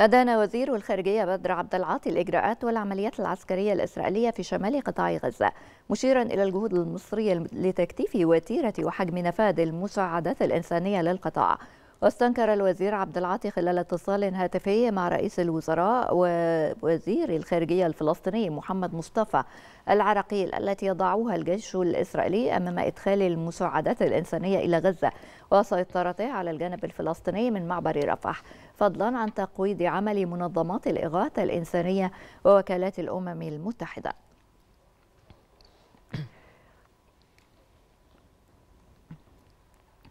أدان وزير الخارجية بدر عبد العاطي الإجراءات والعمليات العسكرية الإسرائيلية في شمال قطاع غزة مشيرا إلى الجهود المصرية لتكثيف وتيرة وحجم نفاذ المساعدات الإنسانية للقطاع واستنكر الوزير عبد العاطي خلال اتصال هاتفي مع رئيس الوزراء ووزير الخارجية الفلسطيني محمد مصطفى العراقيل التي يضعها الجيش الإسرائيلي أمام إدخال المساعدات الإنسانية إلى غزة وسيطرته على الجانب الفلسطيني من معبر رفح فضلا عن تقويض عمل منظمات الإغاثة الإنسانية ووكالات الأمم المتحدة